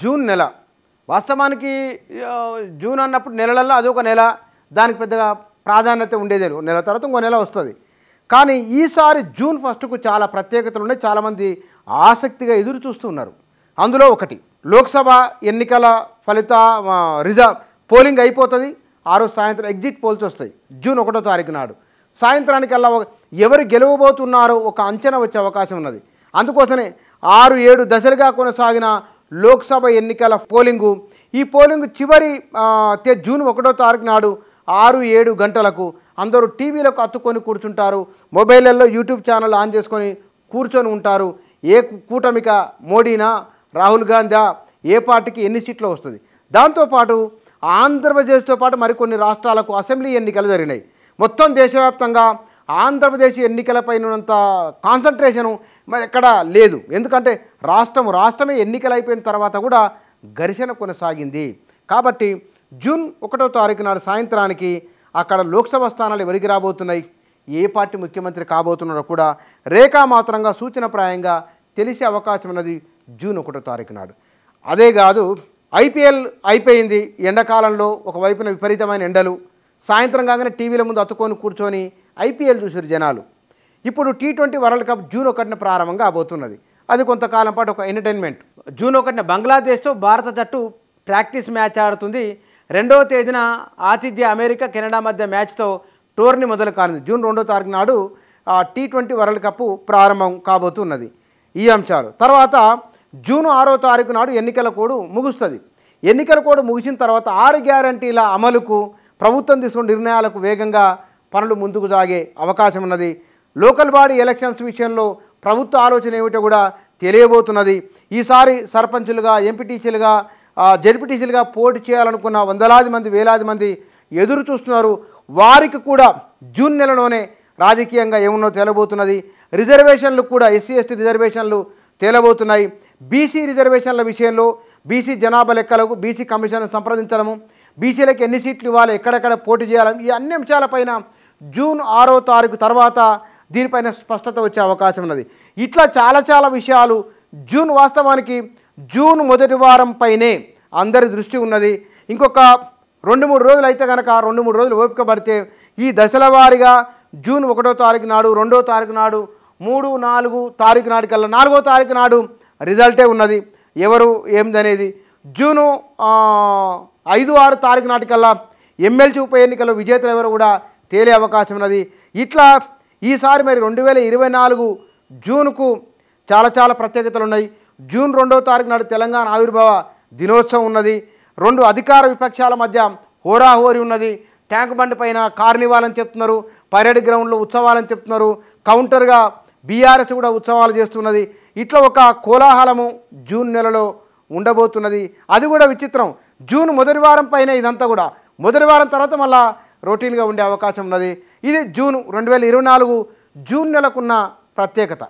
June నెల వాస్తవానికి June అన్నప్పుడు నెలలలో అదొక నెల దానికి పెద్దగా ప్రాధాన్యత ఉండేదే నెల తర్వాత ఇంకో నెల వస్తుంది కానీ ఈసారి జూన్ ఫస్ట్కు చాలా ప్రత్యేకతలు ఉన్నాయి చాలామంది ఆసక్తిగా ఎదురు చూస్తున్నారు అందులో ఒకటి లోక్సభ ఎన్నికల ఫలిత రిజర్వ్ పోలింగ్ అయిపోతుంది ఆ రోజు సాయంత్రం ఎగ్జిట్ పోల్స్ వస్తాయి జూన్ ఒకటో తారీఖు నాడు సాయంత్రానికల్లా ఎవరు గెలవబోతున్నారో ఒక అంచనా వచ్చే అవకాశం ఉన్నది అందుకోసమే ఆరు ఏడు దశలుగా కొనసాగిన లోక్సభ ఎన్నికల పోలింగు ఈ పోలింగ్ చివరి జూన్ ఒకటో తారీఖు నాడు ఆరు ఏడు గంటలకు అందరూ టీవీలకు అత్తుకొని కూర్చుంటారు మొబైళ్లలో యూట్యూబ్ ఛానల్ ఆన్ చేసుకొని కూర్చొని ఉంటారు ఏ కూటమిక మోడీనా రాహుల్ గాంధీ ఏ పార్టీకి ఎన్ని సీట్లు వస్తుంది దాంతోపాటు ఆంధ్రప్రదేశ్తో పాటు మరికొన్ని రాష్ట్రాలకు అసెంబ్లీ ఎన్నికలు జరిగినాయి మొత్తం దేశవ్యాప్తంగా ఆంధ్రప్రదేశ్ ఎన్నికలపైనంత కాన్సన్ట్రేషను మరి ఎక్కడ లేదు ఎందుకంటే రాష్ట్రం రాష్ట్రమే ఎన్నికలైపోయిన తర్వాత కూడా ఘర్షణ కొనసాగింది కాబట్టి జూన్ ఒకటో తారీఖు నాడు సాయంత్రానికి అక్కడ లోక్సభ స్థానాలు ఎవరికి రాబోతున్నాయి ఏ పార్టీ ముఖ్యమంత్రి కాబోతున్నారో కూడా రేఖామాత్రంగా సూచనప్రాయంగా తెలిసే అవకాశం ఉన్నది జూన్ ఒకటో తారీఖు నాడు అదే కాదు ఐపీఎల్ అయిపోయింది ఎండాకాలంలో ఒకవైపున విపరీతమైన ఎండలు సాయంత్రం కాగానే టీవీల ముందు అతుకొని కూర్చొని ఐపీఎల్ చూసారు జనాలు ఇప్పుడు T twenty world cup June ఒకటిన ప్రారంభంగా అవబోతున్నది అది కొంతకాలం పాటు ఒక ఎంటర్టైన్మెంట్ జూన్ ఒకటిన బంగ్లాదేశ్తో భారత జట్టు ప్రాక్టీస్ మ్యాచ్ ఆడుతుంది రెండవ తేదీన ఆతిథ్య అమెరికా కెనడా మధ్య మ్యాచ్తో టోర్ని మొదలు కానుంది జూన్ రెండో తారీఖు నాడు టీ ట్వంటీ వరల్డ్ కప్ ప్రారంభం కాబోతున్నది ఈ అంశాలు తర్వాత జూన్ ఆరో తారీఖు నాడు ఎన్నికల కోడ్ ముగుస్తుంది ఎన్నికల కోడ్ ముగిసిన తర్వాత ఆరు గ్యారంటీల అమలుకు ప్రభుత్వం తీసుకున్న నిర్ణయాలకు వేగంగా పనులు ముందుకు సాగే అవకాశం ఉన్నది లోకల్ బాడీ ఎలక్షన్స్ విషయంలో ప్రభుత్వ ఆలోచన ఏమిటో కూడా తెలియబోతున్నది ఈసారి సర్పంచులుగా ఎంపీటీసీలుగా జడ్పీటీసీలుగా పోటీ చేయాలనుకున్న వందలాది మంది వేలాది మంది ఎదురు చూస్తున్నారు వారికి కూడా జూన్ నెలలోనే రాజకీయంగా ఏమున్నో తేలబోతున్నది రిజర్వేషన్లు కూడా ఎస్సీ ఎస్టీ రిజర్వేషన్లు తేలబోతున్నాయి బీసీ రిజర్వేషన్ల విషయంలో బీసీ జనాభా లెక్కలకు బీసీ కమిషన్ సంప్రదించడము బీసీలకు ఎన్ని సీట్లు ఇవ్వాలి ఎక్కడెక్కడ పోటీ చేయాలని ఈ అన్ని అంశాలపైన జూన్ ఆరో తారీఖు తర్వాత దీనిపైన స్పష్టత వచ్చే అవకాశం ఉన్నది ఇట్లా చాలా చాలా విషయాలు జూన్ వాస్తవానికి జూన్ మొదటి వారం పైనే అందరి దృష్టి ఉన్నది ఇంకొక రెండు మూడు రోజులు అయితే కనుక రెండు మూడు రోజులు ఓపిక పడితే ఈ దశల వారీగా జూన్ ఒకటో తారీఖు నాడు రెండో తారీఖు నాడు మూడు నాలుగు తారీఖు నాడు కల్లా నాలుగో తారీఖు నాడు రిజల్టే ఉన్నది ఎవరు ఏందనేది జూను ఐదు ఆరు తారీఖు నాటికల్లా ఎమ్మెల్సీ ఉప ఎన్నికల్లో విజేతలు ఎవరు కూడా తేలే అవకాశం ఉన్నది ఇట్లా ఈసారి మరి రెండు వేల ఇరవై నాలుగు జూన్కు చాలా చాలా ప్రత్యేకతలు ఉన్నాయి జూన్ రెండవ తారీఖు నాడు తెలంగాణ ఆవిర్భావ దినోత్సవం ఉన్నది రెండు అధికార విపక్షాల మధ్య హోరాహోరీ ఉన్నది ట్యాంక్ బండి పైన కార్నివాలని చెప్తున్నారు పరేడ్ గ్రౌండ్లో ఉత్సవాలని చెప్తున్నారు కౌంటర్గా బీఆర్ఎస్ కూడా ఉత్సవాలు చేస్తున్నది ఇట్లా ఒక కోలాహలము జూన్ నెలలో ఉండబోతున్నది అది కూడా విచిత్రం జూన్ మొదటి వారం పైన ఇదంతా కూడా మొదటి వారం తర్వాత మళ్ళా రొటీన్గా ఉండే అవకాశం ఉన్నది ఇది జూన్ రెండు వేల ఇరవై నాలుగు జూన్ నెలకున్న ప్రత్యేకత